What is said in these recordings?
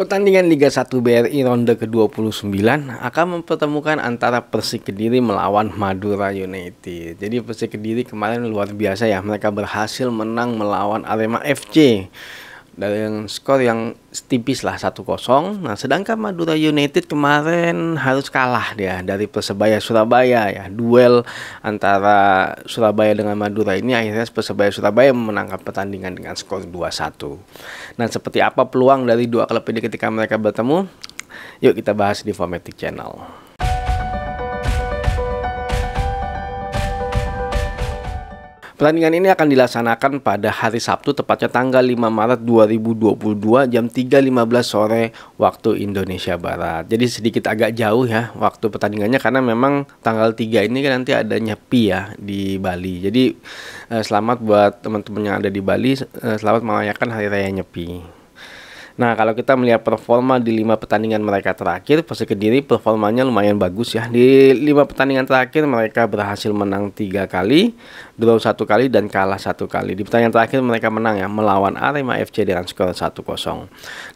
Pertandingan Liga 1 BRI ronde ke-29 akan mempertemukan antara Persik Kediri melawan Madura United. Jadi Persik Kediri kemarin luar biasa ya, mereka berhasil menang melawan Arema FC dengan skor yang tipis lah 1-0. Nah, sedangkan Madura United kemarin harus kalah dia dari Persebaya Surabaya ya. Duel antara Surabaya dengan Madura ini akhirnya Persebaya Surabaya memenangkan pertandingan dengan skor 2-1. Nah, seperti apa peluang dari dua klub ini ketika mereka bertemu? Yuk kita bahas di Formatic Channel. Pertandingan ini akan dilaksanakan pada hari Sabtu tepatnya tanggal 5 Maret 2022 jam 3.15 sore waktu Indonesia Barat. Jadi sedikit agak jauh ya waktu pertandingannya karena memang tanggal 3 ini kan nanti ada nyepi ya di Bali. Jadi eh, selamat buat teman-teman yang ada di Bali, eh, selamat merayakan hari raya nyepi. Nah, kalau kita melihat performa di lima pertandingan mereka terakhir, Persik Kediri performanya lumayan bagus ya. Di lima pertandingan terakhir mereka berhasil menang tiga kali, draw satu kali dan kalah satu kali. Di pertandingan terakhir mereka menang ya melawan Arema FC dengan skor 1-0.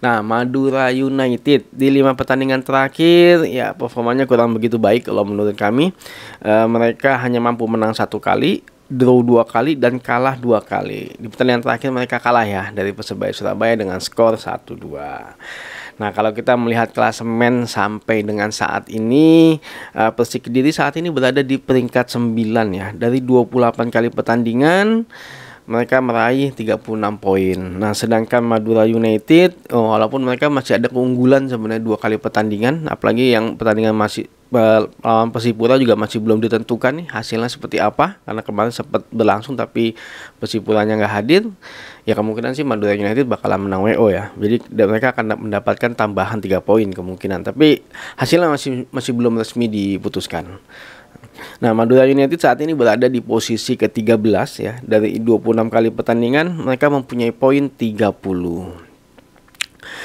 Nah, Madura United di lima pertandingan terakhir ya performanya kurang begitu baik kalau menurut kami. E, mereka hanya mampu menang satu kali, draw dua kali dan kalah dua kali. Di pertandingan terakhir mereka kalah ya dari Persebaya Surabaya dengan skor 1-2. Nah, kalau kita melihat klasemen sampai dengan saat ini eh, Persik Kediri saat ini berada di peringkat sembilan ya. Dari 28 kali pertandingan mereka meraih 36 poin. Nah, sedangkan Madura United, oh, walaupun mereka masih ada keunggulan sebenarnya dua kali pertandingan, apalagi yang pertandingan masih lawan Persipura juga masih belum ditentukan nih hasilnya seperti apa karena kemarin sempat berlangsung tapi Persipuranya nggak hadir ya kemungkinan sih Madura United bakalan menang WO ya jadi mereka akan mendapatkan tambahan tiga poin kemungkinan tapi hasilnya masih masih belum resmi diputuskan Nah, Madura United saat ini berada di posisi ke-13 ya. Dari 26 kali pertandingan, mereka mempunyai poin 30.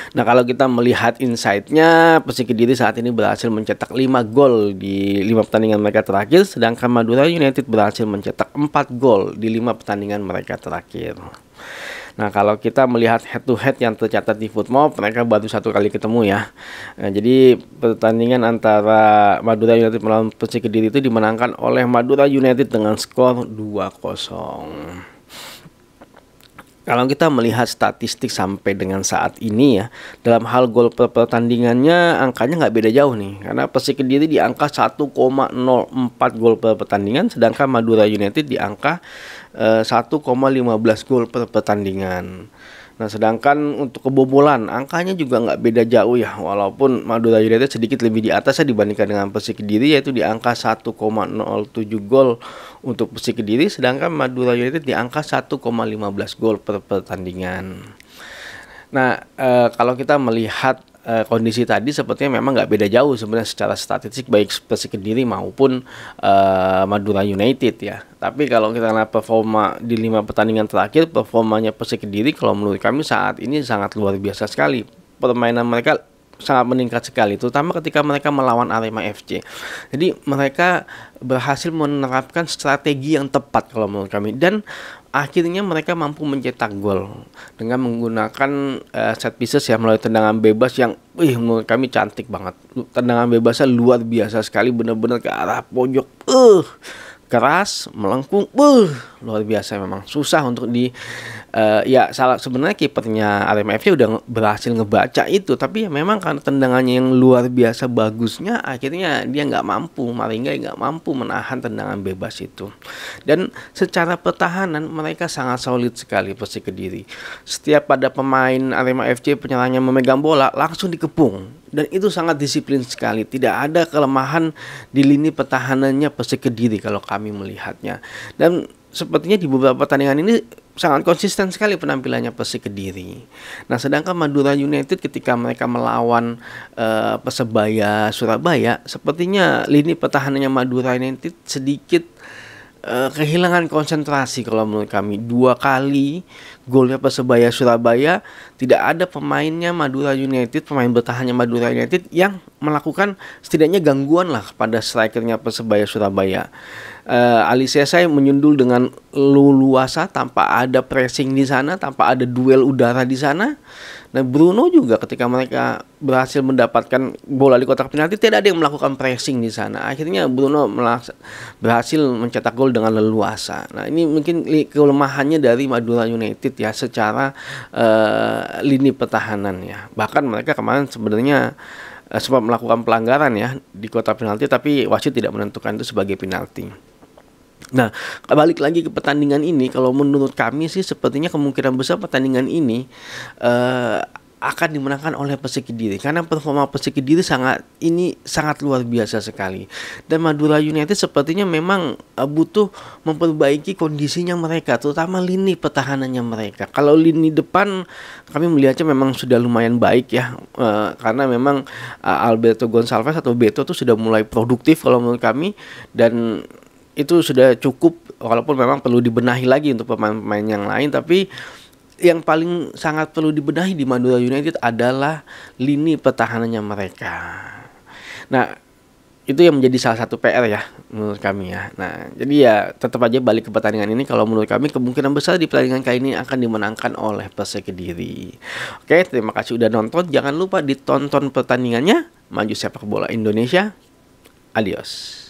Nah kalau kita melihat insightnya, Persik Kediri saat ini berhasil mencetak 5 gol di 5 pertandingan mereka terakhir, sedangkan Madura United berhasil mencetak 4 gol di 5 pertandingan mereka terakhir. Nah kalau kita melihat head to head yang tercatat di Footmob mereka baru satu kali ketemu ya. Nah, jadi pertandingan antara Madura United melawan Persik Kediri itu dimenangkan oleh Madura United dengan skor 2-0 kalau kita melihat statistik sampai dengan saat ini ya dalam hal gol per pertandingannya angkanya nggak beda jauh nih karena Persik Kediri di angka 1,04 gol per pertandingan sedangkan Madura United di angka eh, 1,15 gol per pertandingan. Nah, sedangkan untuk kebobolan, angkanya juga nggak beda jauh ya, walaupun Madura United sedikit lebih di atas ya dibandingkan dengan Persik Kediri, yaitu di angka 1,07 gol untuk Persik Kediri, sedangkan Madura United di angka 1,15 gol per pertandingan. Nah, e, kalau kita melihat e, kondisi tadi, sepertinya memang nggak beda jauh sebenarnya secara statistik baik Persik Kediri maupun e, Madura United ya. Tapi kalau kita lihat performa di lima pertandingan terakhir, performanya Persik Kediri kalau menurut kami saat ini sangat luar biasa sekali. Permainan mereka sangat meningkat sekali, terutama ketika mereka melawan Arema FC. Jadi mereka berhasil menerapkan strategi yang tepat kalau menurut kami dan akhirnya mereka mampu mencetak gol dengan menggunakan uh, set pieces ya melalui tendangan bebas yang wih menurut kami cantik banget. Tendangan bebasnya luar biasa sekali benar-benar ke arah pojok. Uh keras melengkung beuh luar biasa memang susah untuk di uh, ya salah sebenarnya kipernya Arema FC udah berhasil ngebaca itu tapi ya memang karena tendangannya yang luar biasa bagusnya akhirnya dia nggak mampu Maringa nggak mampu menahan tendangan bebas itu dan secara pertahanan mereka sangat solid sekali Persi Kediri setiap pada pemain Arema FC penyerangnya memegang bola langsung dikepung dan itu sangat disiplin sekali tidak ada kelemahan di lini pertahanannya Persi Kediri kalau kami melihatnya dan sepertinya di beberapa pertandingan ini sangat konsisten sekali penampilannya Persik Kediri. Nah, sedangkan Madura United ketika mereka melawan uh, Persebaya Surabaya, sepertinya lini pertahanannya Madura United sedikit uh, kehilangan konsentrasi kalau menurut kami. Dua kali golnya Persebaya Surabaya tidak ada pemainnya Madura United, pemain bertahannya Madura United yang melakukan setidaknya gangguan lah kepada strikernya Persebaya Surabaya uh, eh, Ali saya menyundul dengan luluasa tanpa ada pressing di sana, tanpa ada duel udara di sana. Nah Bruno juga ketika mereka berhasil mendapatkan bola di kotak penalti tidak ada yang melakukan pressing di sana. Akhirnya Bruno berhasil mencetak gol dengan leluasa. Nah ini mungkin kelemahannya dari Madura United ya secara uh, lini pertahanan ya. Bahkan mereka kemarin sebenarnya uh, sempat melakukan pelanggaran ya di kotak penalti tapi wasit tidak menentukan itu sebagai penalti. Nah, balik lagi ke pertandingan ini, kalau menurut kami sih sepertinya kemungkinan besar pertandingan ini uh, akan dimenangkan oleh Persik Kediri karena performa Persik Kediri sangat ini sangat luar biasa sekali. Dan Madura United sepertinya memang uh, butuh memperbaiki kondisinya mereka, terutama lini pertahanannya mereka. Kalau lini depan kami melihatnya memang sudah lumayan baik ya, uh, karena memang uh, Alberto Gonçalves atau Beto tuh sudah mulai produktif kalau menurut kami dan itu sudah cukup walaupun memang perlu dibenahi lagi untuk pemain-pemain yang lain tapi yang paling sangat perlu dibenahi di Madura United adalah lini pertahanannya mereka. Nah, itu yang menjadi salah satu PR ya menurut kami ya. Nah, jadi ya tetap aja balik ke pertandingan ini kalau menurut kami kemungkinan besar di pertandingan kali ini akan dimenangkan oleh Persik Kediri. Oke, terima kasih udah nonton. Jangan lupa ditonton pertandingannya Maju Sepak Bola Indonesia. Adios.